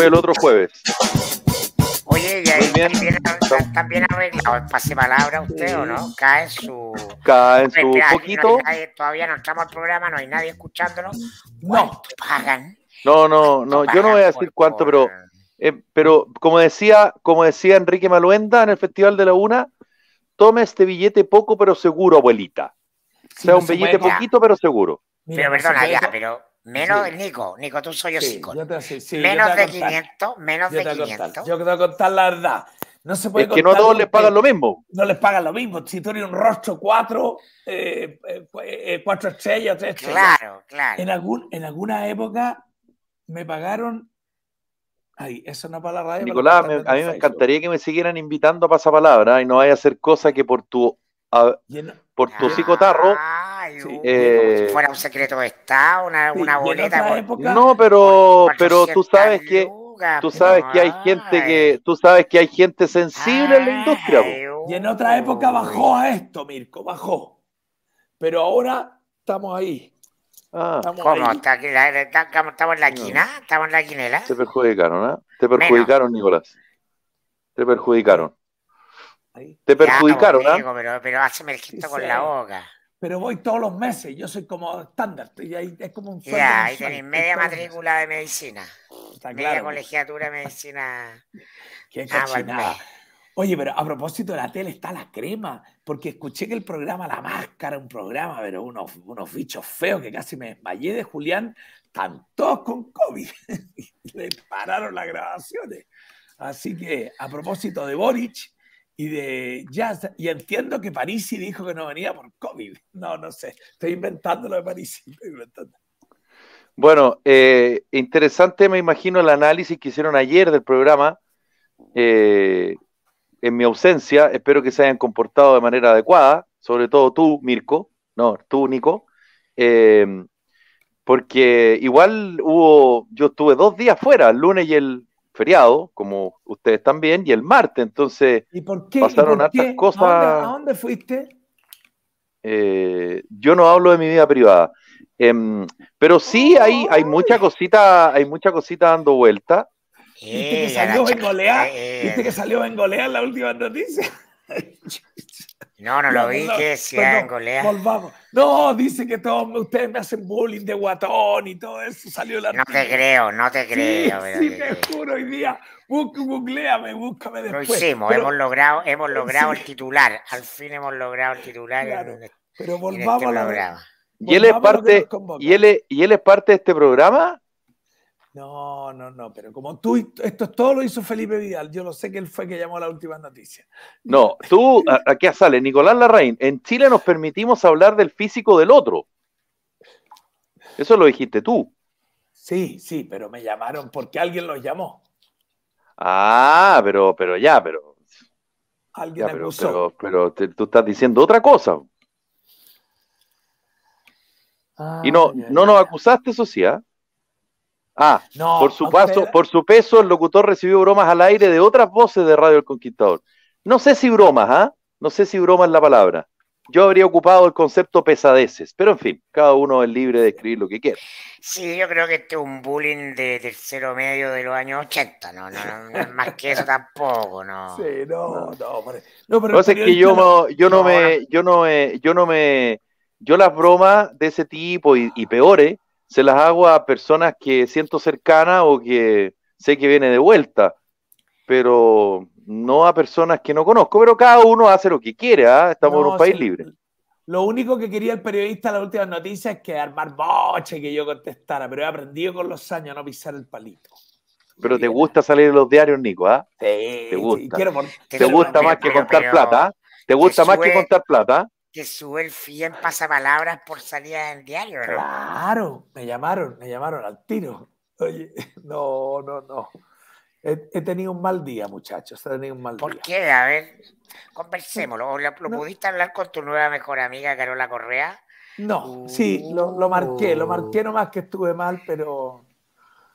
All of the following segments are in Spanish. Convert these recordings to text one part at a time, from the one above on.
el otro jueves. Oye, y También, están bien el pase palabra usted, ¿o no? Cae su. poquito. todavía no estamos al programa, no hay nadie escuchándolo. no. No, no, yo no voy a decir cuánto, pero. Eh, pero como decía, como decía Enrique Maluenda en el Festival de la Una, tome este billete poco pero seguro, abuelita. o sea, un billete poquito pero seguro. pero perdona, ya, pero Menos, Nico, Nico, tú soy yo sí, menos de 500, menos de 500. te yo quiero contar la verdad. No se puede es que no todos les pagan lo mismo. No les pagan lo mismo. Si tú eres un rostro cuatro, eh, eh, pues, eh, cuatro estrellas, tres estrellas. Claro, claro. En, algún, en alguna época me pagaron. Ay, eso no es para la radio. Nicolás, a mí me encantaría que me siguieran invitando a pasapalabra y no vaya a hacer cosas que por tu por tu cicotarro. Ah, ay, si eh, fuera un secreto de Estado, una, boleta. no, pero, pero tú sabes que tú sabes que hay gente que tú sabes que hay gente sensible en la industria. y en otra época bajó a esto, Mirko, bajó. Pero ahora estamos ahí. Ah, estamos ¿Cómo? estamos en la quina, estamos en la quinela. Te perjudicaron, ¿eh? Te perjudicaron, Nicolás. Te perjudicaron. Te perjudicaron, ¿no? ¿ah? Pero, con la boca. Pero voy todos los meses, yo soy como estándar, ahí es como un media matrícula de medicina, media colegiatura de medicina. Ah, Oye, pero a propósito de la tele está la crema, porque escuché que el programa La Máscara, un programa, pero unos, unos bichos feos que casi me desmayé de Julián, están todos con COVID. Le pararon las grabaciones. Así que a propósito de Boric, y de jazz. Y entiendo que Parisi dijo que no venía por COVID. No, no sé. Estoy inventando lo de Parisi. Bueno, eh, interesante me imagino el análisis que hicieron ayer del programa. Eh, en mi ausencia, espero que se hayan comportado de manera adecuada, sobre todo tú, Mirko, no, tú, Nico, eh, porque igual hubo, yo estuve dos días fuera, el lunes y el, feriado, como ustedes también, y el martes, entonces ¿Y pasaron hartas cosas. ¿A dónde, fuiste? Eh, yo no hablo de mi vida privada. Em, pero sí hay, hay mucha cosita, hay mucha cosita dando vuelta. ¿Viste que eh, salió Bengolea? Eh, ¿Viste que salió Bengolea en la última noticia? No, no lo vi, que No, dice que todos ustedes me hacen bullying de guatón y todo eso. Salió la. No te creo, no te creo. Sí, te, juro, hoy día. Googleame, búscame después. Lo hicimos, hemos logrado, hemos eh, logrado el titular. Al fin hemos logrado el titular. pero volvamos Y él, es parte, y él es parte de este programa. No, no, no, pero como tú, esto todo lo hizo Felipe Vidal, yo lo sé que él fue que llamó la última noticia. No, tú, aquí sale Nicolás Larraín, en Chile nos permitimos hablar del físico del otro. Eso lo dijiste tú. Sí, sí, pero me llamaron porque alguien los llamó. Ah, pero, pero ya, pero. Alguien ya, pero, pero, tú estás diciendo otra cosa. y no, no nos acusaste, eso sí, ¿ah? Ah, por, su paso, por su peso, el locutor recibió bromas al aire de otras voces de Radio El Conquistador. No sé si bromas, ¿ah? No sé si broma es la palabra. Yo habría ocupado el concepto pesadeces, pero en fin, cada uno es libre de escribir lo que quiera. Sí, yo creo que este es un bullying de tercero medio de los años 80, no, no, es más que eso tampoco, no. Sí, no, no, no pero. No, es que yo no, yo no me, ah. yo no yo no me, yo las bromas de ese tipo y, y peores se las hago a personas que siento cercanas o que sé que viene de vuelta, pero no a personas que no conozco, pero cada uno hace lo que quiere, ¿ah? estamos en un país libre. Lo único que quería el periodista en las últimas noticias es que armar boche que yo contestara, pero he aprendido con los años a no pisar el palito. Pero te gusta salir en los diarios, Nico, ¿ah? Sí, te gusta. más que contar plata, Te gusta más que contar plata que sube el fién en pasapalabras por salida del diario. ¿verdad? Claro, me llamaron, me llamaron al tiro. Oye, no, no, no. He, tenido un mal día, muchachos. He tenido un mal día. ¿Por qué? A ver, mm. conversémoslo. ¿Lo, lo pudiste hablar con tu nueva mejor amiga, Carola Correa? No, sí, uh. lo, marqué. Lo marqué nomás que estuve mal, pero.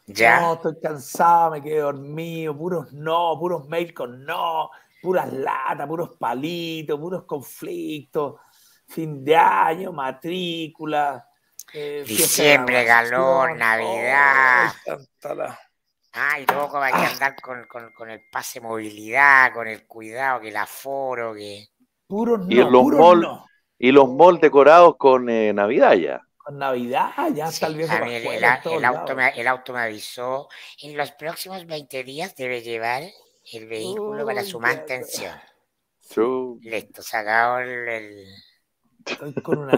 Ya. No, estoy cansado, me quedé dormido. Puros no, puros mail con no, puras latas, puros palitos, puros conflictos fin de año, matrícula. Eh, Diciembre, galón, Navidad. Ay, loco, hay que ah. andar con, el pase movilidad, con el cuidado, que el aforo, que. Puros no, y los Y los malls decorados con eh, Navidad ya. Con Navidad ya sí, el, el, el, auto me, avisó. En los próximos 20 días debe llevar el vehículo para su mantención. Listo, sacado el, Estoy con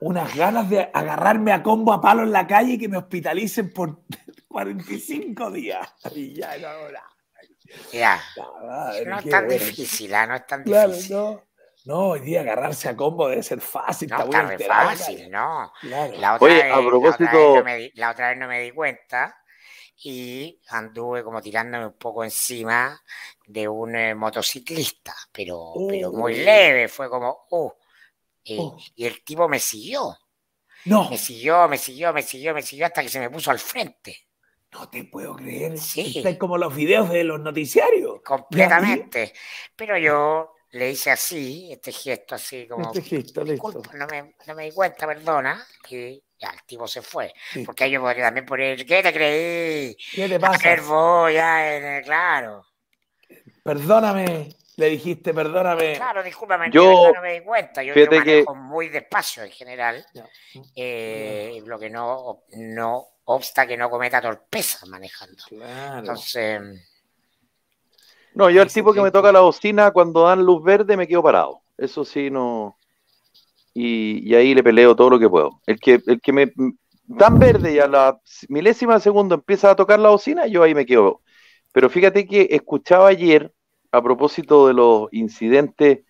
unas ganas de agarrarme a combo a palo en la calle y que me hospitalicen por 45 días. Y ya no, ahora. Ya. ¿ah? no es tan difícil, no es tan difícil. No. hoy día agarrarse a combo debe ser fácil. No, está muy fácil, no. La, otra vez, no me, vez no me di cuenta y anduve como tirándome un poco encima de un eh, motociclista, pero, pero muy leve, fue como, uh, eh, oh. Y el tipo me siguió. No. Me siguió, me siguió, me siguió, me siguió hasta que se me puso al frente. No te puedo creer. Sí. es como los videos de los noticiarios. Completamente. Pero yo le hice así, este gesto así como... Este gesto, no me, no me, di cuenta, perdona. Y ya, el tipo se fue. Porque yo podría también poner, ¿qué te creí? ¿Qué te pasa? ya, claro. Perdóname le dijiste, perdóname. Claro, discúlpame, yo, me di cuenta. Yo, manejo que... muy despacio en general, eh, lo que no, no obsta que no cometa torpeza manejando. Entonces. No, yo el tipo que me toca la bocina cuando dan luz verde me quedo parado. Eso sí, no. Y, ahí le peleo todo lo que puedo. El que, el que me dan verde y a la milésima de segundo empieza a tocar la bocina, yo ahí me quedo. Pero fíjate que escuchaba ayer a propósito de los incidentes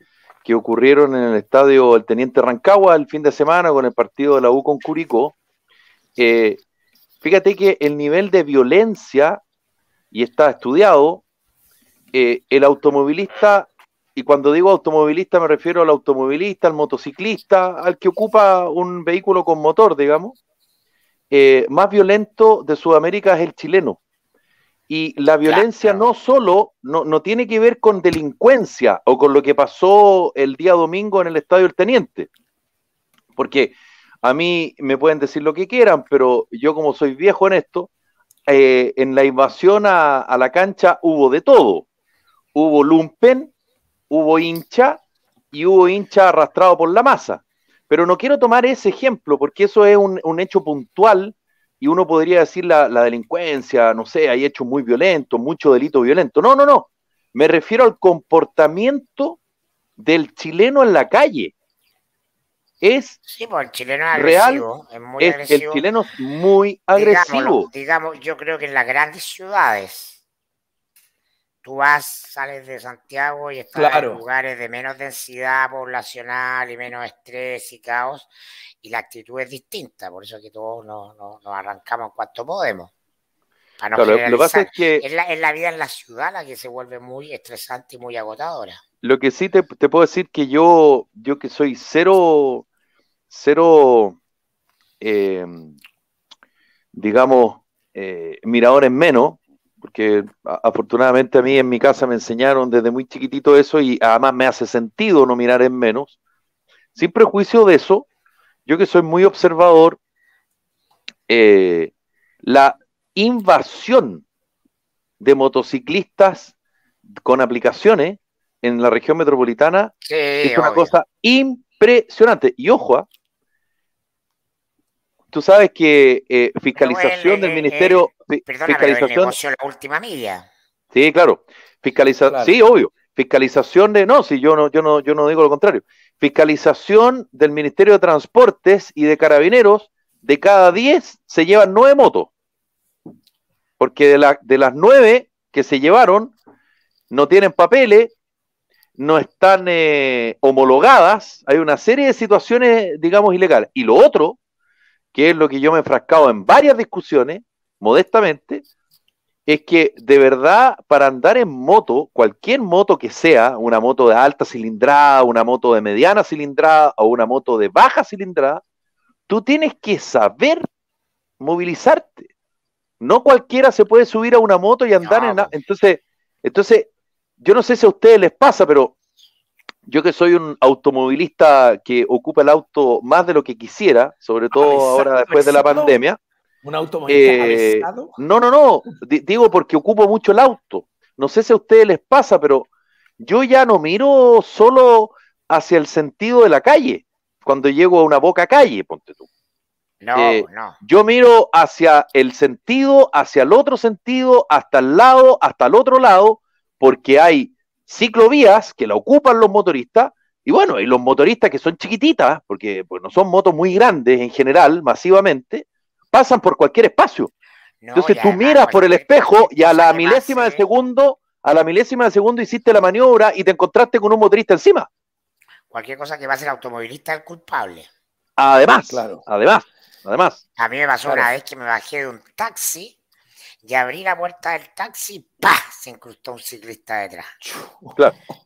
que ocurrieron en el estadio El Teniente Rancagua el fin de semana con el partido de la U con Curicó. Eh, fíjate que el nivel de violencia, y está estudiado, eh, el automovilista, y cuando digo automovilista me refiero al automovilista, al motociclista, al que ocupa un vehículo con motor, digamos, eh, más violento de Sudamérica es el chileno. Y la violencia no solo, no, tiene que ver con delincuencia o con lo que pasó el día domingo en el Estadio del Teniente. Porque a mí me pueden decir lo que quieran, pero yo como soy viejo en esto, eh, en la invasión a, la cancha hubo de todo. Hubo lumpen, hubo hincha y hubo hincha arrastrado por la masa. Pero no quiero tomar ese ejemplo porque eso es un, un hecho puntual y uno podría decir la, delincuencia, no sé, hay hechos muy violentos, mucho delito violento. No, no, no. Me refiero al comportamiento del chileno en la calle. Es sí, pues, el chileno es agresivo, real, es El chileno es muy agresivo. digamos, yo creo que en las grandes ciudades tú vas, sales de Santiago y estás en lugares de menos densidad poblacional y menos estrés y caos, y la actitud es distinta, por eso es que todos nos, arrancamos en cuanto podemos. lo que pasa es que... Es la, es la, vida en la ciudad la que se vuelve muy estresante y muy agotadora. Lo que sí te, puedo decir que yo, yo que soy cero, cero, eh, digamos, eh, miradores menos, que afortunadamente a mí en mi casa me enseñaron desde muy chiquitito eso y además me hace sentido no mirar en menos. Sin prejuicio de eso, yo que soy muy observador, eh, la invasión de motociclistas con aplicaciones en la región metropolitana es una cosa impresionante. Y ojo, ¿ah? tú sabes que eh, fiscalización del Ministerio eh fiscalización. la última milla. Sí, claro. Fiscalización, sí, obvio. Fiscalización de, no, si yo no, yo no, yo no digo lo contrario. Fiscalización del Ministerio de Transportes y de Carabineros, de cada 10 se llevan nueve motos. Porque de, de las nueve que se llevaron, no tienen papeles, no están eh, homologadas, hay una serie de situaciones, digamos, ilegales. Y lo otro, que es lo que yo me he enfrascado en varias discusiones, modestamente, es que de verdad para andar en moto, cualquier moto que sea, una moto de alta cilindrada, una moto de mediana cilindrada o una moto de baja cilindrada, tú tienes que saber movilizarte. No cualquiera se puede subir a una moto y andar en... Pues. Entonces, entonces, yo no sé si a ustedes les pasa, pero yo que soy un automovilista que ocupa el auto más de lo que quisiera, sobre ah, todo ahora después de la pandemia, ¿Un automóvil eh, No, no, no. digo porque ocupo mucho el auto. No sé si a ustedes les pasa, pero yo ya no miro solo hacia el sentido de la calle cuando llego a una boca calle, ponte tú. No, eh, no. Yo miro hacia el sentido, hacia el otro sentido, hasta el lado, hasta el otro lado, porque hay ciclovías que la ocupan los motoristas, y bueno, y los motoristas que son chiquititas, porque pues, no son motos muy grandes en general, masivamente, pasan por cualquier espacio. Entonces tú miras por el espejo y a la milésima de segundo, a la milésima de segundo hiciste la maniobra y te encontraste con un motorista encima. Cualquier cosa que va a ser automovilista es culpable. Además, claro. además, además. A mí me pasó una vez que me bajé de un taxi y abrí la puerta del taxi y se incrustó un ciclista detrás.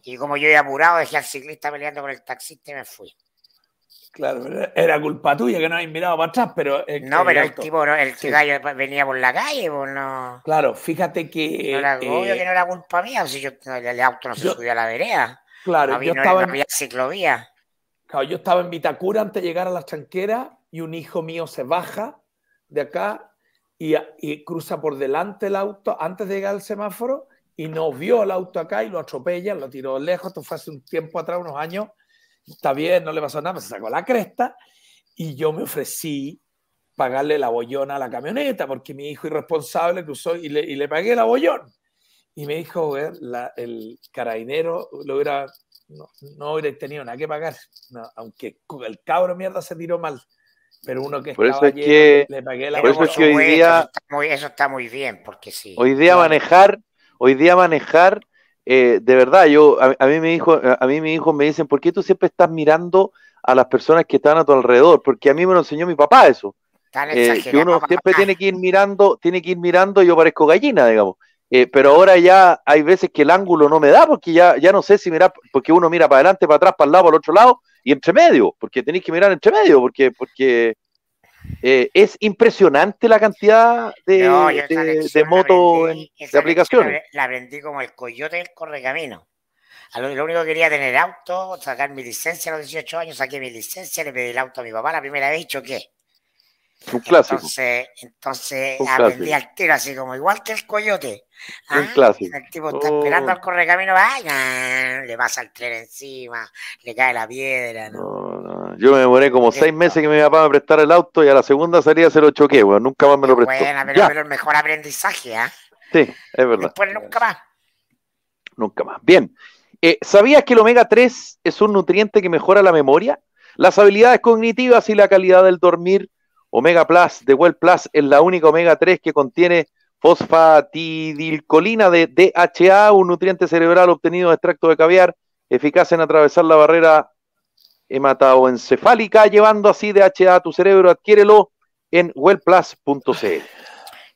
Y como yo he apurado, dejé al ciclista peleando con el taxista y me fui. Claro, era culpa tuya que no habéis mirado para atrás, pero... no, pero el tipo, el venía por la calle, pues no... Claro, fíjate que... era, obvio eh, que no era culpa mía, si yo, el auto no se subía a la vereda. Claro, yo estaba no, en, ciclovía. Claro, yo estaba en Vitacura antes de llegar a las tranqueras y un hijo mío se baja de acá y, cruza por delante el auto antes de llegar al semáforo y no vio el auto acá y lo atropella, lo tiró lejos, esto fue hace un tiempo atrás, unos años está bien, no le pasó nada, se sacó la cresta y yo me ofrecí pagarle la bollona a la camioneta porque mi hijo irresponsable cruzó y le, pagué la bollón. Y me dijo, la, el carabinero no, no, hubiera tenido nada que pagar, aunque el cabro mierda se tiró mal. Pero uno que por estaba eso es que, le pagué la por eso es que hoy día eso está, muy, bien porque sí. Hoy día manejar, hoy día manejar eh, de verdad, yo, a, mí hijo, a, mí mis hijos me dicen, ¿por qué tú siempre estás mirando a las personas que están a tu alrededor? Porque a mí me lo enseñó mi papá eso. Eh, que uno siempre tiene que ir mirando, tiene que ir mirando, yo parezco gallina, digamos. Eh, pero ahora ya hay veces que el ángulo no me da porque ya, ya no sé si mirar, porque uno mira para adelante, para atrás, para el lado, para el otro lado y entre medio, porque tenéis que mirar entre medio, porque, porque eh, es impresionante la cantidad de, de, moto motos de aplicaciones. La aprendí como el coyote del correcamino. A lo, único que quería tener auto, sacar mi licencia a los 18 años, saqué mi licencia, le pedí el auto a mi papá la primera vez y choqué. Un clásico. Entonces, entonces aprendí al tiro, así como igual que el coyote. ¿ah? El tipo está esperando al oh. correcamino, vaya, le pasa el tren encima, le cae la piedra. ¿no? no yo me demoré como seis meses que me papá me prestar el auto y a la segunda salida se lo choqué, weón. Nunca más me lo prestó. Bueno, pero, el mejor aprendizaje, ¿ah? Sí, es verdad. Después nunca más. Nunca más. Bien. Eh, ¿Sabías que el omega 3 es un nutriente que mejora la memoria, las habilidades cognitivas y la calidad del dormir? Omega Plus de Well Plus es la única omega 3 que contiene fosfatidilcolina de DHA, un nutriente cerebral obtenido de extracto de caviar, eficaz en atravesar la barrera he matado encefálica llevando así DHA a tu cerebro. Adquiérelo en wellplus.cl.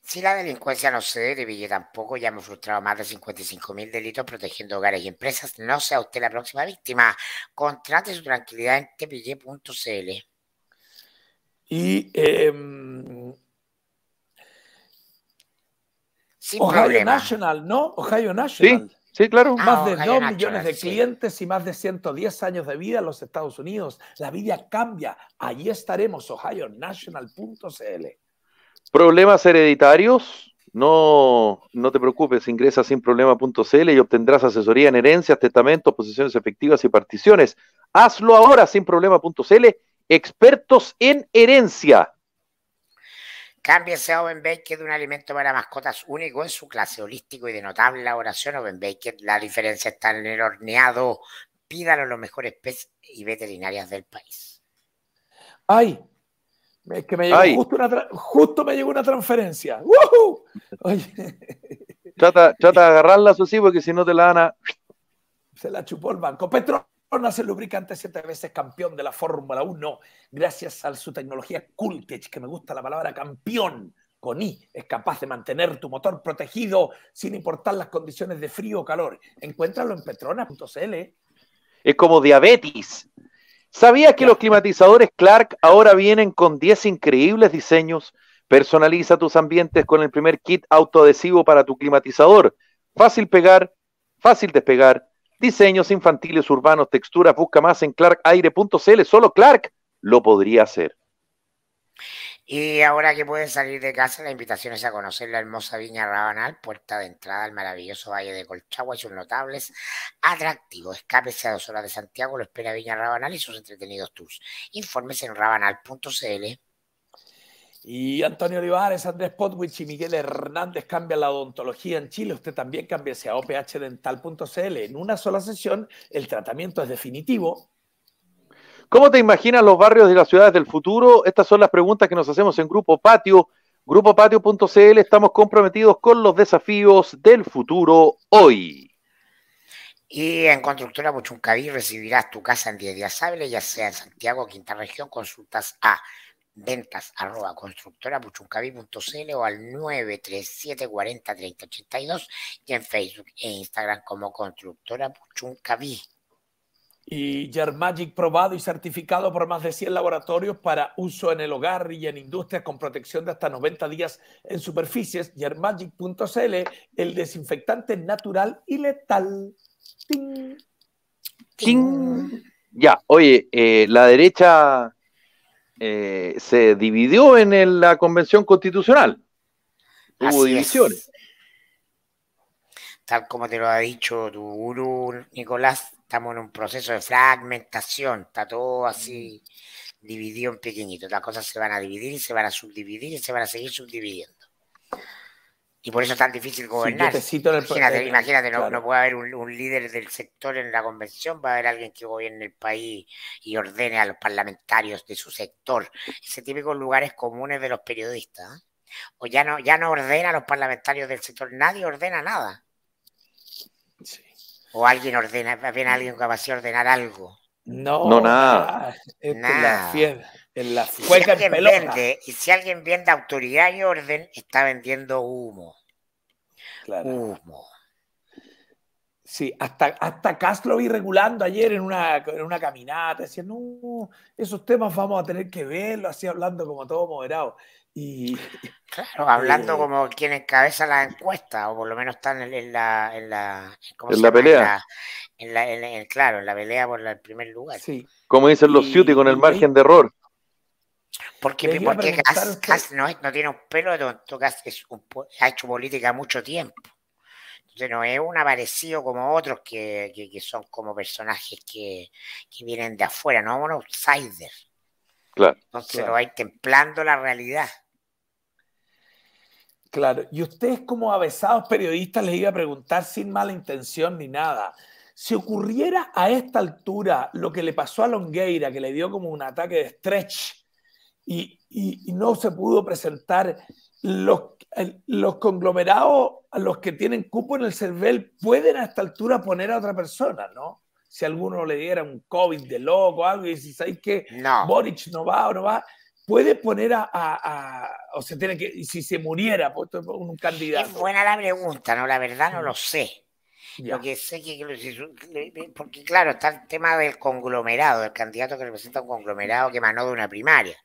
Si la delincuencia no se debe, yo tampoco, ya hemos frustrado más de 55 mil delitos protegiendo hogares y empresas. No sea usted la próxima víctima. Contrate su tranquilidad en tpy.cl. Y. Em, Ohio National, ¿no? Ohio National. Sí, claro. Más ah, de 2 millones de clientes y más de 110 años de vida en los Estados Unidos. La vida cambia. Allí estaremos, ohionational.cl. ¿Problemas hereditarios? No, no te preocupes, ingresa sin problema.cl y obtendrás asesoría en herencias, testamentos, posiciones efectivas y particiones. Hazlo ahora sin problema.cl, expertos en herencia. Cámbiese a Oven de un alimento para mascotas único en su clase, holístico y de notable elaboración. Oven Baker. la diferencia está en el horneado. Pídalo a los mejores peces y veterinarias del país. ¡Ay! Es que me llegó justo, una justo, me llegó una transferencia. ¡Woohoo! Trata, trata de agarrarla, eso porque si no te la van a... Se la chupó el banco. Petro se Lubricante siete veces campeón de la Fórmula 1 gracias a su tecnología Cooltech, que me gusta la palabra campeón con I, es capaz de mantener tu motor protegido sin importar las condiciones de frío o calor. Encuéntralo en petronas.cl. Es como diabetes. ¿Sabías que los climatizadores Clark ahora vienen con 10 increíbles diseños? Personaliza tus ambientes con el primer kit autoadhesivo para tu climatizador. Fácil pegar, fácil despegar Diseños infantiles, urbanos, texturas, busca más en clarkaire.cl. Solo Clark lo podría hacer. Y ahora que pueden salir de casa, la invitación es a conocer la hermosa viña Rabanal, puerta de entrada al maravilloso valle de Colchagua y sus notables atractivos. Escápese a dos horas de Santiago, lo espera Viña Rabanal y sus entretenidos tours. Informes en rabanal.cl. Y Antonio Olivares, Andrés Potwich y Miguel Hernández cambian la odontología en Chile. Usted también cambia a ophdental.cl. En una sola sesión, el tratamiento es definitivo. ¿Cómo te imaginas los barrios de las ciudades del futuro? Estas son las preguntas que nos hacemos en Grupo Patio. Grupopatio.cl, estamos comprometidos con los desafíos del futuro hoy. Y en Constructora Puchuncaví recibirás tu casa en 10 días hábiles, ya sea en Santiago, Quinta Región, consultas a ventas arroba puchuncavi.cl o al 937 40 y en Facebook e Instagram como Constructora Y Germagic probado y certificado por más de 100 laboratorios para uso en el hogar y en industrias con protección de hasta 90 días en superficies. Germagic.cl el desinfectante natural y letal. Ya, oye, eh, la derecha eh, se dividió en la convención constitucional. Hubo divisiones. Tal como te lo ha dicho tu gurú, Nicolás, estamos en un proceso de fragmentación, está todo así dividido en pequeñito. Las cosas se van a dividir y se van a subdividir y se van a seguir subdividiendo. Y por eso es tan difícil gobernar. imagínate, no, puede haber un, líder del sector en la convención, va a haber alguien que gobierne el país y ordene a los parlamentarios de su sector. Ese típico lugares comunes de los periodistas. ¿eh? O ya no, ya no ordena a los parlamentarios del sector, nadie ordena nada. O alguien ordena, viene alguien capaz de ordenar algo. No, nada. nada. Este en la si y si alguien vende autoridad y orden, está vendiendo humo. Humo. Sí, hasta, hasta Castro vi regulando ayer en una, caminata, diciendo no, esos temas vamos a tener que verlo, así hablando como todo moderado. Y, claro, hablando eh, como quien encabeza la encuesta, o por lo menos están en, la, en la, en la pelea. claro, en la pelea por el primer lugar. Sí. Como dicen los con el margen de error. Porque, porque no, tiene un pelo de ha hecho política mucho tiempo. Entonces no es un aparecido como otros que, son como personajes que, vienen de afuera, no un outsider. Claro. Entonces lo va templando la realidad. Claro, y ustedes como avesados periodistas les iba a preguntar sin mala intención ni nada. Si ocurriera a esta altura lo que le pasó a Longueira, que le dio como un ataque de stretch y, no se pudo presentar. Los, los conglomerados a los que tienen cupo en el CERVEL pueden a esta altura poner a otra persona, ¿no? Si alguno le diera un COVID de loco algo y si sabéis que no. Boric no va o no va, puede poner a, o sea tiene que, si se muriera, pues, un candidato. Es buena la pregunta, ¿no? La verdad no lo sé. Lo que sé que porque claro, está el tema del conglomerado, del candidato que representa un conglomerado que emanó de una primaria.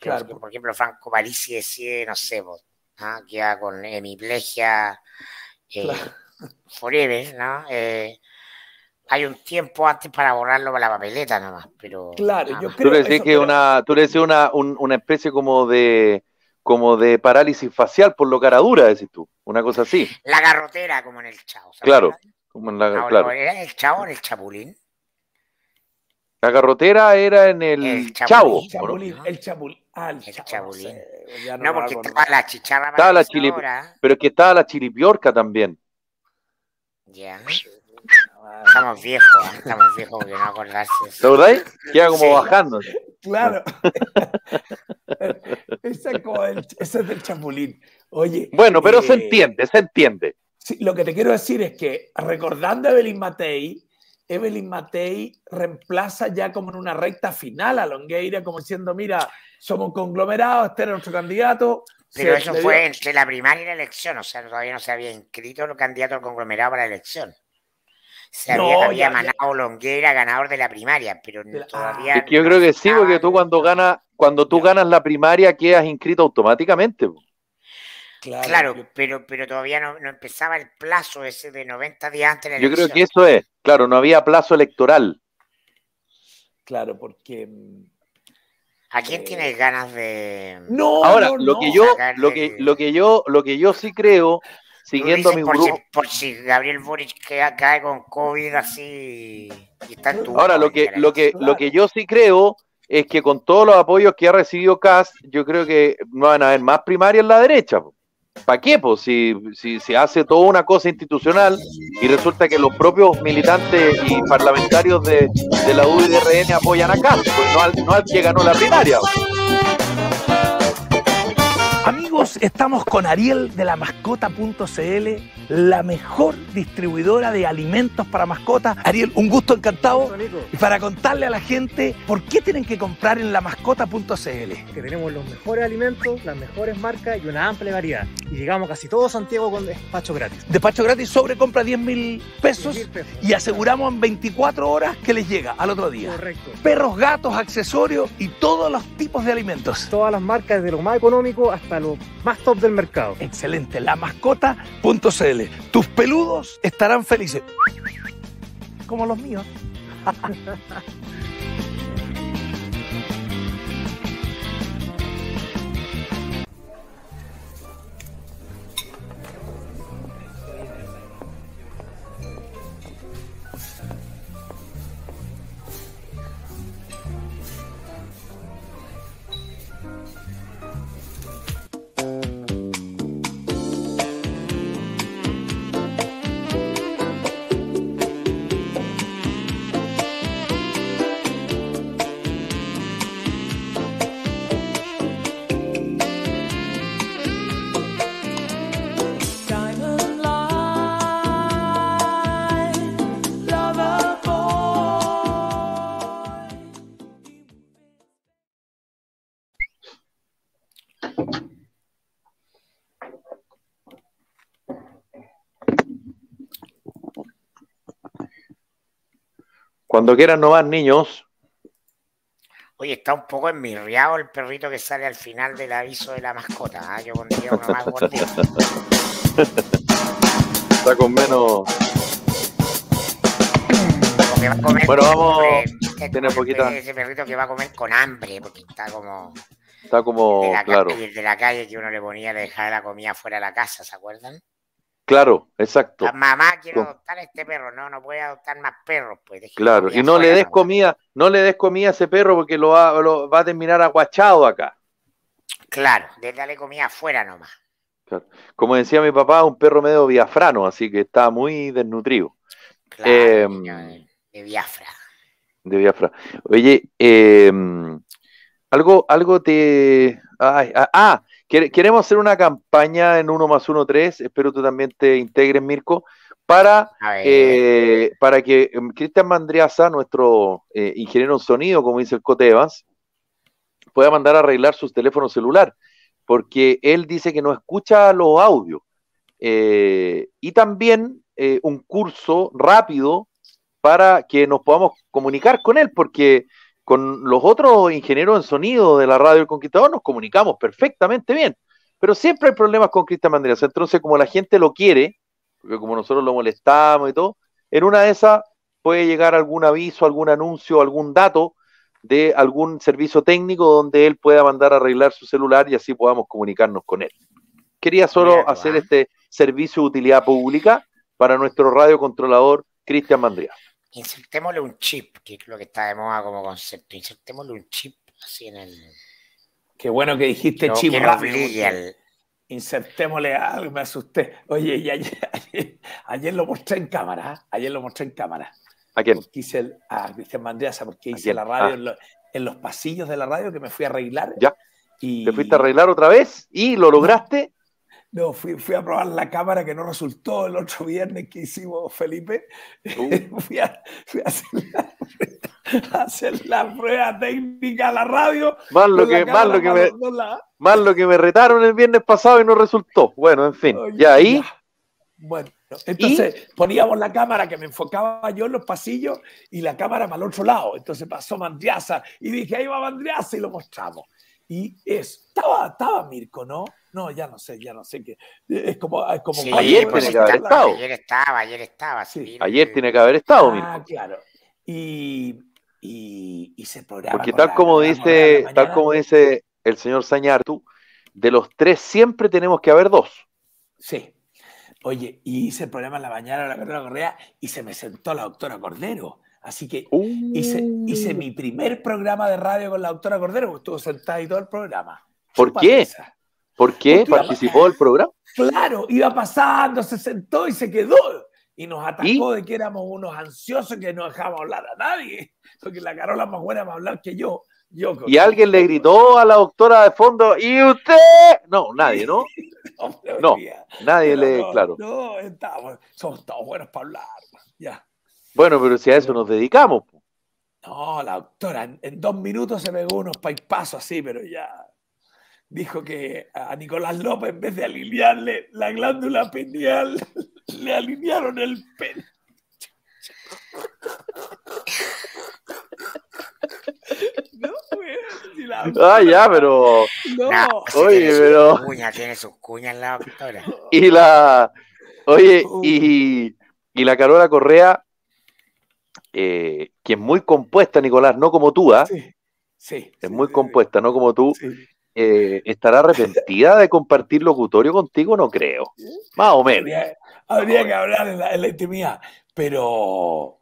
Pues. por ejemplo, Franco Parisi decide, no sé, vos, ¿ah? con hemiplegia eh, forever, ¿no? Eh, hay un tiempo antes para borrarlo para la papeleta más pero... Claro, yo creo... Tú le que una, tú le decís una, una especie como de como de parálisis facial por lo cara dura, decís tú, una cosa así. La garrotera, como en el chao. Claro la, era el Chavo en el Chapulín. La carrotera era en el, Chavo. El Chapulín, el Chapulín. no, porque estaba la chicharra la Pero que estaba la chilipiorca también. Ya. Estamos viejos, ¿eh? estamos viejos porque no acordarse. ¿Te acordáis? Queda como bajando. Claro. ese, es el, del Chapulín. Oye. Bueno, pero se eh, entiende, se entiende lo que te quiero decir es que recordando a Evelyn Matei, Evelyn Matei reemplaza ya como en una recta final a Longueira, como diciendo, mira, somos conglomerados, este era nuestro candidato. Pero eso fue entre la primaria y la elección, o sea, todavía no se había inscrito el candidato conglomerado para la elección. Se había, no, había ganador de la primaria, pero todavía. Ah. yo creo que sí, porque tú cuando ganas, cuando tú ganas la primaria quedas inscrito automáticamente. Claro, pero, pero todavía no, empezaba el plazo ese de 90 días antes la Yo creo que eso es, claro, no había plazo electoral. Claro, porque... ¿A quién tiene eh, tienes ganas de...? No, Ahora, lo, que yo, lo, que, lo, que yo, lo que yo sí creo, siguiendo mi por grupo... por si Gabriel Boric queda, cae con COVID así... Y está en tu Ahora, lo que, lo, que, lo que yo sí creo es que con todos los apoyos que ha recibido Cast, yo creo que no van a haber más primarias en la derecha. ¿Para qué? Pues si, si, se hace toda una cosa institucional y resulta que los propios militantes y parlamentarios de, la UDRN apoyan a Castro pues no al, no al que ganó la primaria. Estamos con Ariel de la mascota.cl, la mejor distribuidora de alimentos para mascotas. Ariel, un gusto encantado. Y para contarle a la gente por qué tienen que comprar en la mascota.cl. Que tenemos los mejores alimentos, las mejores marcas y una amplia variedad. Y llegamos casi todo Santiago con despacho gratis. Despacho gratis sobre compra 10 mil pesos, y aseguramos en 24 horas que les llega al otro día. Correcto. Perros, gatos, accesorios y todos los tipos de alimentos. Todas las marcas, desde lo más económico hasta lo más top del mercado. Excelente, la mascota.cl. Tus peludos estarán felices. Como los míos. Cuando quieran no van, niños. Oye, está un poco enmirriado el perrito que sale al final del aviso de la mascota. ¿ah? Yo no más está con menos. bueno, vamos. tiene poquita. Este, ese perrito que va a comer con hambre, porque está como. Está como. De la, claro. de la calle que uno le ponía, le dejaba la comida fuera de la casa, ¿se acuerdan? Claro, exacto. La ah, mamá quiere adoptar a este perro, no, no puede adoptar más perros, pues. claro, y no le des comida, no le des comida a ese perro porque lo va, lo va a terminar aguachado acá. Claro, déjale comida afuera nomás. Como decía mi papá, un perro medio biafrano, así que está muy desnutrido. Claro, em, de, de Biafra. De Biafra. Oye, em, algo, algo te. Ay, ah, ah Queremos hacer una campaña en 1 más 1, 3. Espero tú también te integres, Mirko, para, eh, para que eh, Cristian Mandriaza, nuestro eh, ingeniero en sonido, como dice el Cote Evans, pueda mandar a arreglar sus teléfonos celular, porque él dice que no escucha los audios. y también un curso rápido para que nos podamos comunicar con él, porque con los otros ingenieros en sonido de la radio El Conquistador nos comunicamos perfectamente bien, pero siempre hay problemas con Cristian Mandrías. Entonces, como la gente lo quiere, porque como nosotros lo molestamos y todo, en una de esas puede llegar algún aviso, algún anuncio, algún dato de algún servicio técnico donde él pueda mandar a arreglar su celular y así podamos comunicarnos con él. Quería solo hacer ¿ah? este servicio de utilidad pública para nuestro radiocontrolador Cristian Mandrías insertémosle un chip, que es lo que está de moda como concepto, insertémosle un chip así en el... Qué bueno que dijiste chip. Insertémosle algo, me asusté. Oye, ayer, lo mostré en cámara, ¿eh? ayer lo mostré en cámara. ¿A quién? Hice a Cristian Mandriaza, porque hice la radio ah. en, los pasillos de la radio que me fui a arreglar. ¿Ya? Y... ¿Te fuiste a arreglar otra vez? ¿Y lo lograste? No, fui, fui, a probar la cámara que no resultó el otro viernes que hicimos Felipe. Uh. fui, a, hacer la, la, prueba técnica a la radio. Más lo, que, más lo, que me, que me retaron el viernes pasado y no resultó. Bueno, en fin, y ya ahí. Bueno, entonces poníamos la cámara que me enfocaba yo en los pasillos y la cámara para el otro lado. Entonces pasó Mandriaza y dije, ahí va Mandriaza y lo mostramos. Y estaba, estaba Mirko, ¿no? No, ya no sé, ya no sé qué. Eh, es como. Es ayer tiene que haber estado. Ayer estaba, ayer estaba. Ayer tiene que haber estado, mira. Ah, claro. Y, y, el programa. Porque tal como dice, tal como dice el señor Sañartu, de los tres siempre tenemos que haber dos. Sí. Oye, y hice el programa en la mañana de la Carrera Correa y se me sentó la doctora Cordero. Así que hice, hice, uh. mi primer programa de radio con la doctora Cordero, estuvo sentada y todo el programa. ¿Por qué? ¿Por qué? participó del programa. Claro, iba pasando, se sentó y se quedó. Y nos atacó de que éramos unos ansiosos que no dejábamos hablar a nadie. Porque la Carola es más buena para hablar que yo. y alguien le gritó a la doctora de fondo, ¿y usted? No, nadie, ¿no? no, nadie le, claro. No, estamos, somos todos buenos para hablar. Pues, ya. Bueno, pero si a eso nos dedicamos. Pues. No, la doctora, en, dos minutos se pegó unos paipazos así, pero ya dijo que a Nicolás López, en vez de alinearle la glándula pineal, le alinearon el pelo No, Ah, ya, pero. No. oye, pero. tiene sus cuñas la doctora. Y la. Oye, y, uh. y la Carola Correa, eh, que es muy compuesta, Nicolás, no como tú, ¿ah? Sí. Es muy compuesta, no como tú. Eh, estará arrepentida de compartir locutorio contigo, no creo. Más o menos. Habría, que hablar en la, intimidad, pero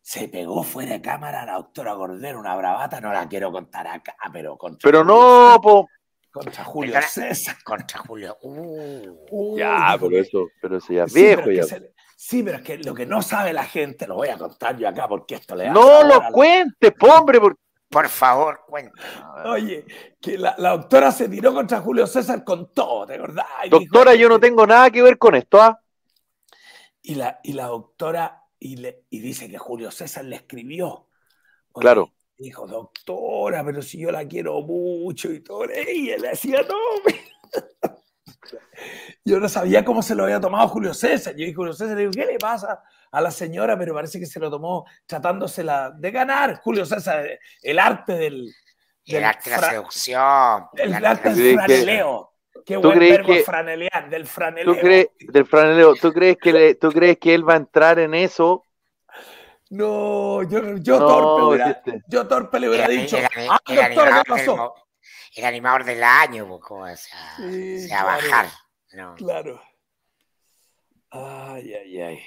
se pegó fuera de cámara la doctora Cordero, una bravata, no la quiero contar acá, pero contra Pero no, Contra Julio César. Contra Julio. Uh, uh, ya, pero eso, pero ya sí, sí, pero es que lo que no sabe la gente lo voy a contar yo acá porque esto le No lo cuentes, hombre, porque por favor, cuéntame. Oye, que la, doctora se tiró contra Julio César con todo, ¿te acordás? Doctora, yo no este tengo nada que ver con esto, ¿ah? Y la, y la doctora, y, le, y dice que Julio César le escribió. claro. Dijo, doctora, pero si yo la quiero mucho y todo. Y él decía, no, Yo no sabía cómo se lo había tomado Julio César. Yo dije, Julio César, le digo, ¿qué le pasa? a la señora, pero parece que se lo tomó tratándosela de ganar, Julio César, el arte del... el arte de la seducción. El arte del franeleo. Qué buen verbo franelear, del franeleo. ¿tú crees, del franeleo. ¿Tú crees, que ¿Tú crees que él va a entrar en eso? No, yo, yo torpe, yo torpe le hubiera dicho. Ah, el, ah, ¿qué pasó? El, animador del año, pues, o sea, bajar? Claro. Ay, ay, ay.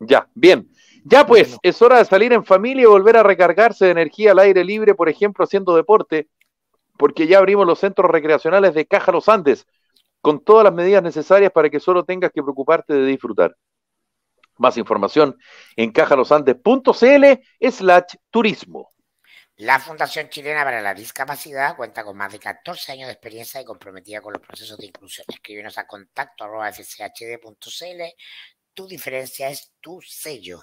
Ya, bien. Ya pues, es hora de salir en familia y volver a recargarse de energía al aire libre, por ejemplo, haciendo deporte, porque ya abrimos los centros recreacionales de Caja Los Andes, con todas las medidas necesarias para que solo tengas que preocuparte de disfrutar. Más información en cajalosandes.cl slash turismo. La Fundación Chilena para la Discapacidad cuenta con más de 14 años de experiencia y comprometida con los procesos de inclusión. Escríbenos a contacto arroba tu diferencia, es tu sello.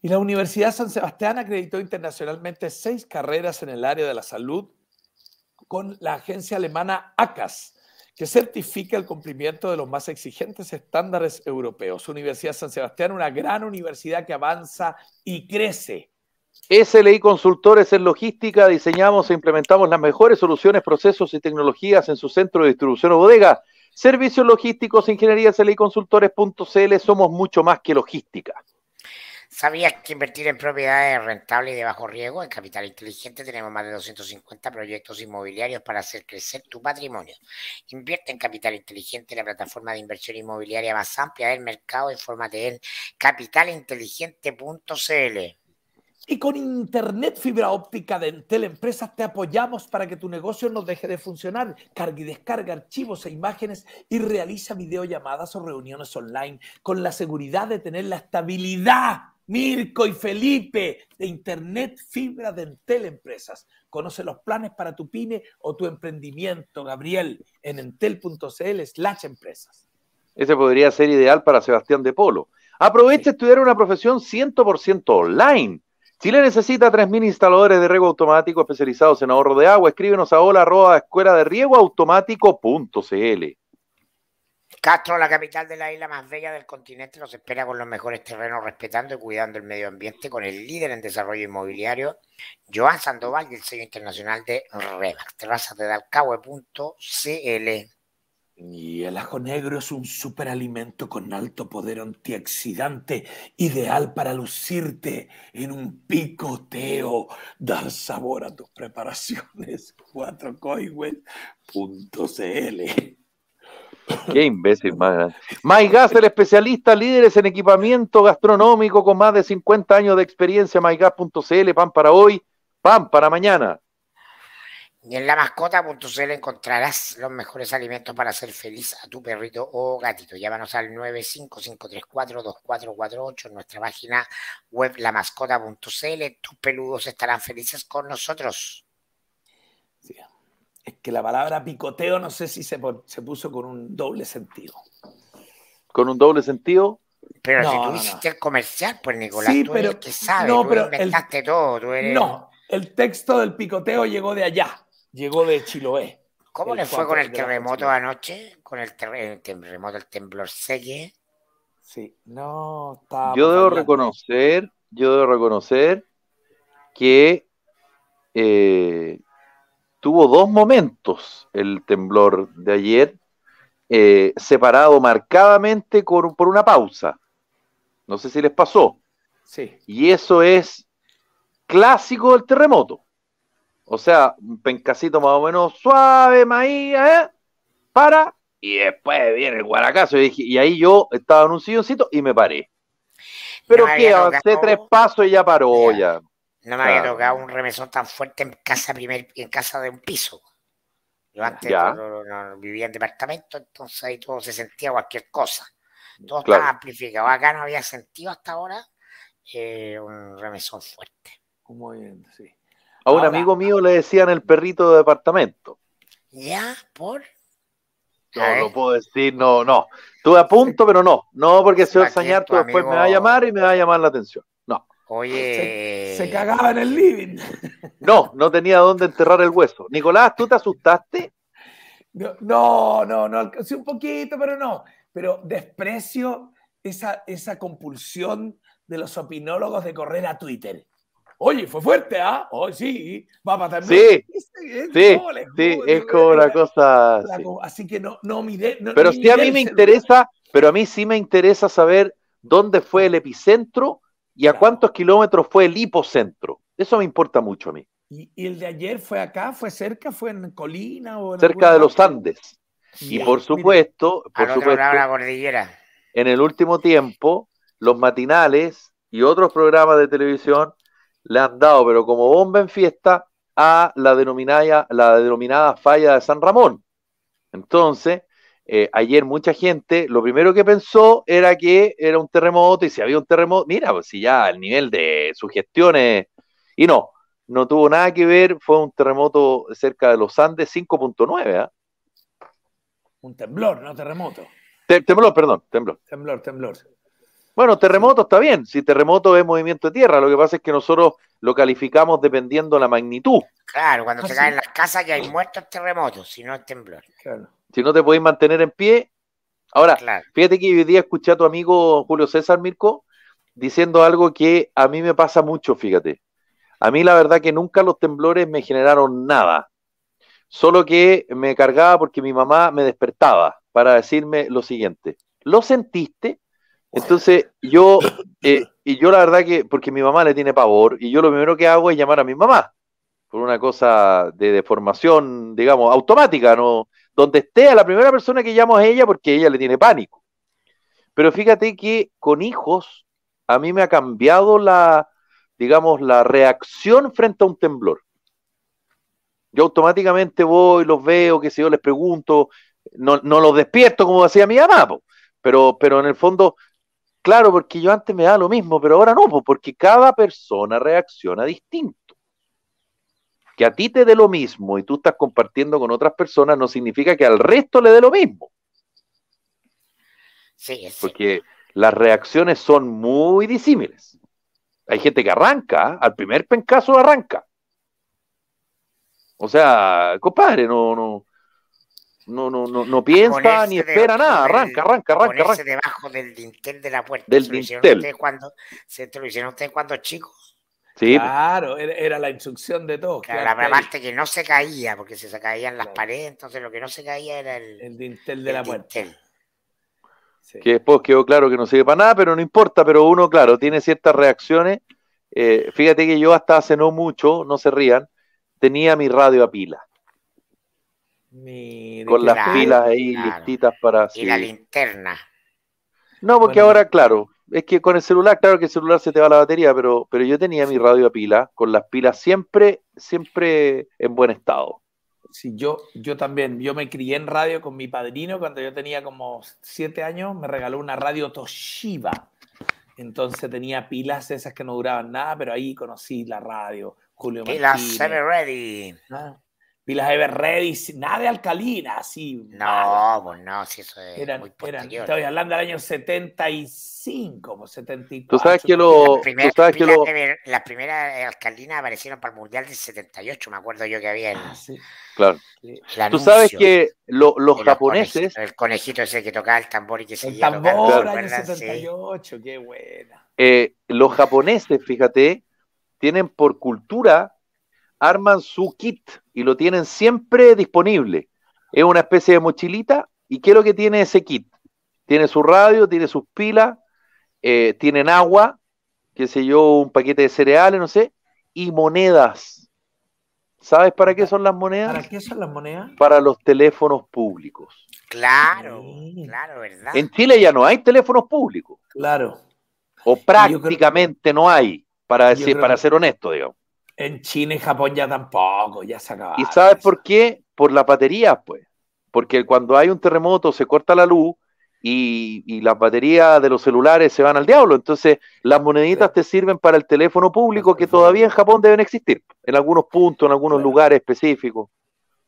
Y la Universidad San Sebastián acreditó internacionalmente seis carreras en el área de la salud con la agencia alemana ACAS, que certifica el cumplimiento de los más exigentes estándares europeos. Universidad San Sebastián, una gran universidad que avanza y crece. SLI Consultores en Logística, diseñamos e implementamos las mejores soluciones, procesos y tecnologías en su centro de distribución o bodega. Servicios logísticos, ingeniería consultores. CL, somos mucho más que logística. ¿Sabías que invertir en propiedades rentables y de bajo riesgo? En Capital Inteligente tenemos más de 250 proyectos inmobiliarios para hacer crecer tu patrimonio. Invierte en Capital Inteligente, la plataforma de inversión inmobiliaria más amplia del mercado. Infórmate en capitalinteligente.cl. Y con Internet Fibra Óptica de Entel Empresas te apoyamos para que tu negocio no deje de funcionar. Carga y descarga archivos e imágenes y realiza videollamadas o reuniones online con la seguridad de tener la estabilidad, Mirko y Felipe, de Internet Fibra de Entel Empresas. Conoce los planes para tu pyme o tu emprendimiento, Gabriel, en entel.cl slash empresas. Ese podría ser ideal para Sebastián de Polo. Aprovecha estudiar una profesión 100% online si le necesita tres mil instaladores de riego automático especializados en ahorro de agua. Escríbenos a hola arroba, escuela de riego Castro, la capital de la isla más bella del continente, nos espera con los mejores terrenos, respetando y cuidando el medio ambiente, con el líder en desarrollo inmobiliario, Joan Sandoval, y el sello internacional de REMAX. Terrazas de y el ajo negro es un superalimento con alto poder antioxidante, ideal para lucirte en un picoteo, dar sabor a tus preparaciones. 4 Qué imbécil más MyGas, el especialista, líderes en equipamiento gastronómico con más de 50 años de experiencia. MyGas.cl, pan para hoy, pan para mañana. Y en lamascota.cl encontrarás los mejores alimentos para hacer feliz a tu perrito o gatito. Llámanos al 955342448 en nuestra página web lamascota.cl. Tus peludos estarán felices con nosotros. Es que la palabra picoteo no sé si se, puso con un doble sentido. ¿Con un doble sentido? Pero si tú hiciste el comercial, pues Nicolás, tú eres el que sabes, tú inventaste todo. No, el texto del picoteo llegó de allá llegó de Chiloé. ¿Cómo le fue con el terremoto anoche? Con el, terremoto, el temblor, el Sí, no está. Yo debo reconocer, yo debo reconocer que eh, tuvo dos momentos el temblor de ayer, eh, separado marcadamente por una pausa. No sé si les pasó. Sí. Y eso es clásico del terremoto. O sea, un pencasito más o menos suave, maíz, ¿eh? Para. Y después viene el guaracazo. Y, y ahí yo estaba en un silloncito y me paré. Pero qué, que tres pasos y ya paró ya. No me había tocado un remesón tan fuerte en casa, primer, en casa de un piso. Yo antes no, vivía en departamento, entonces ahí todo se sentía cualquier cosa. Todo estaba amplificado. Acá no había sentido hasta ahora eh, un remesón fuerte. Muy bien, sí. A un amigo mío le decían el perrito de departamento. Ya, por. No lo puedo decir, no, no. Estuve a punto, pero no. No, porque el a Sañarto tú después me va a llamar y me va a llamar la atención. No. Oye. Se, cagaba en el living. No, no tenía dónde enterrar el hueso. Nicolás, ¿tú te asustaste? No, no, no, sí un poquito, pero no. Pero desprecio esa, esa compulsión de los opinólogos de correr a Twitter. Oye, fue fuerte, ¿ah? Oh, sí, va a matar. Sí, este, eh, sí, es como una cosa. Así que no, no pero sí a mí me interesa, pero a mí sí me interesa saber dónde fue el epicentro y a cuántos kilómetros fue el hipocentro. Eso me importa mucho a mí. ¿Y, el de ayer fue acá? ¿Fue cerca? ¿Fue en Colina? O cerca de los Andes. Y por supuesto, ah, cordillera. en el último tiempo, los matinales y otros programas de televisión le han dado, pero como bomba en fiesta, a la denominada, la denominada falla de San Ramón. Entonces, eh, ayer mucha gente lo primero que pensó era que era un terremoto y si había un terremoto, mira, pues, si ya el nivel de sugestiones, y no, no tuvo nada que ver, fue un terremoto cerca de los Andes 5.9. ¿ah? Un temblor, no terremoto. temblor, perdón, temblor. Temblor, temblor. Bueno, terremoto está bien. Si terremoto es movimiento de tierra, lo que pasa es que nosotros lo calificamos dependiendo la magnitud. Claro, cuando se ah, caen las casas que hay muertos terremotos, si no es temblor. Si no te podéis mantener en pie. Ahora, fíjate que hoy día escuché a tu amigo Julio César Mirko diciendo algo que a mí me pasa mucho, fíjate. A mí la verdad que nunca los temblores me generaron nada. Solo que me cargaba porque mi mamá me despertaba para decirme lo siguiente. ¿Lo sentiste? Entonces, yo, eh, y yo la verdad que, porque mi mamá le tiene pavor, y yo lo primero que hago es llamar a mi mamá, por una cosa de deformación, digamos, automática, ¿no? Donde esté a la primera persona que llamo es ella porque ella le tiene pánico. Pero fíjate que con hijos a mí me ha cambiado la, digamos, la reacción frente a un temblor. Yo automáticamente voy, los veo, que sé yo, les pregunto, no, no los despierto como hacía mi mamá, pero, pero en el fondo Claro, porque yo antes me daba lo mismo, pero ahora no, porque cada persona reacciona distinto. Que a ti te dé lo mismo y tú estás compartiendo con otras personas no significa que al resto le dé lo mismo. Sí, Porque las reacciones son muy disímiles. Hay gente que arranca, al primer pencaso arranca. O sea, compadre, no, no, no, no, no, no piensa ni espera nada, arranca, arranca, arranca, arranca. debajo del dintel de la puerta. Del dintel. Cuando, se te lo hicieron ustedes cuando chicos. Sí. Claro, era, la instrucción de todos. Claro, la parte que no se caía, porque se caían las paredes, entonces lo que no se caía era el, el dintel de la puerta. Que después quedó claro que no sirve para nada, pero no importa, pero uno, claro, tiene ciertas reacciones. Eh, fíjate que yo hasta hace no mucho, no se rían, tenía mi radio a pila con las pilas ahí listitas para... Y la linterna. No, porque ahora, claro, es que con el celular, claro que el celular se te va la batería, pero, pero yo tenía mi radio a pila, con las pilas siempre, siempre en buen estado. Sí, yo, yo también, yo me crié en radio con mi padrino cuando yo tenía como siete años, me regaló una radio Toshiba. Entonces tenía pilas esas que no duraban nada, pero ahí conocí la radio. Julio Pilas Ready. Ah, pilas Redis nada de alcalina, así. No, pues no, si eso es muy posterior. hablando del año 75, 74. Tú sabes que lo... Las primeras, lo... alcalinas aparecieron para el Mundial del 78, me acuerdo yo que había ah, sí. Claro. tú sabes que los japoneses... el conejito ese que tocaba el tambor y que se El tambor, tocando, año 78, qué buena. Eh, los japoneses, fíjate, tienen por cultura arman su kit y lo tienen siempre disponible. Es una especie de mochilita. ¿Y qué es lo que tiene ese kit? Tiene su radio, tiene sus pilas, eh, tienen agua, qué sé yo, un paquete de cereales, no sé, y monedas. ¿Sabes para qué son las monedas? ¿Para qué son las monedas? Para los teléfonos públicos. Claro, claro, ¿verdad? En Chile ya no hay teléfonos públicos. Claro. O prácticamente no hay, para, decir, para ser honesto, digamos. En China y Japón ya tampoco, ya se ¿Y sabes por qué? Por las baterías, pues. Porque cuando hay un terremoto se corta la luz y, las baterías de los celulares se van al diablo. Entonces, las moneditas te sirven para el teléfono público que todavía en Japón deben existir, en algunos puntos, en algunos lugares específicos.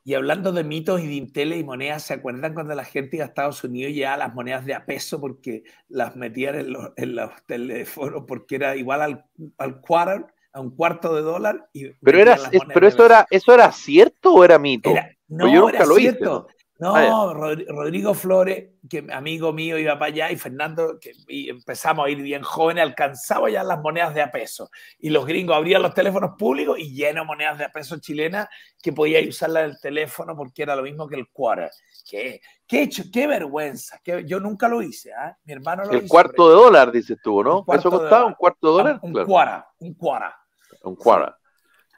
Y hablando de mitos y de y monedas, ¿se acuerdan cuando la gente iba a Estados Unidos ya las monedas de a peso porque las metían en los, teléfonos porque era igual al, al quarter? a un cuarto de dólar. pero era, pero eso era, eso era cierto o era mito. Pues no, yo nunca lo No, ah, Rodrigo Flores, que amigo mío iba para allá, y Fernando, que empezamos a ir bien jóvenes, alcanzaba ya las monedas de a peso. Y los gringos abrían los teléfonos públicos y lleno monedas de a peso chilenas que podía usarla el teléfono porque era lo mismo que el quarter. ¿Qué, qué hecho? ¡Qué vergüenza! que yo nunca lo hice, ¿ah? Mi hermano lo el cuarto de dólar, dices tú, ¿no? ¿Eso costaba un cuarto de dólar? Ah, un, cuara, un cuara un cuara.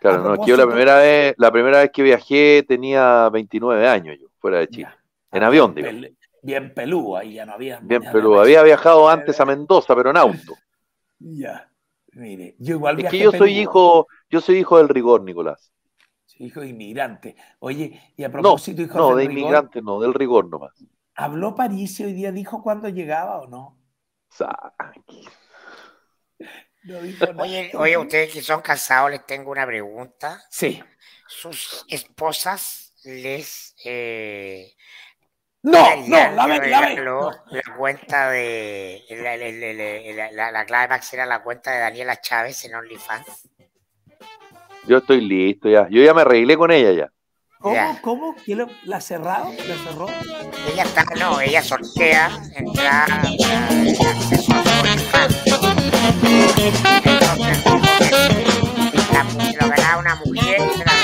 Claro, no, aquí yo la primera vez, la primera vez que viajé tenía 29 años yo, fuera de Chile. Ah, en avión, digo. bien peludo, ahí ya no había. Bien peludo. Había viajado antes a Mendoza, pero en auto. Ya. Mire, yo igual es que yo soy hijo, yo soy hijo del rigor, Nicolás. hijo de inmigrante. Oye, y a propósito, no, hijo no, de inmigrante no, del rigor nomás. ¿Habló París hoy día dijo cuándo llegaba o no? Oye, oye, ustedes que son casados, les tengo una pregunta. Sí. ¿Sus esposas les... Eh, no, no, la la cuenta de... La, clave la, la clave era la cuenta de Daniela Chávez en OnlyFans. Yo estoy listo ya. Yo ya me arreglé con ella ya. ¿Cómo? ¿Cómo? ¿La cerrado? ¿La cerró? Ella está, no, ella sortea, entra, entonces, lo una mujer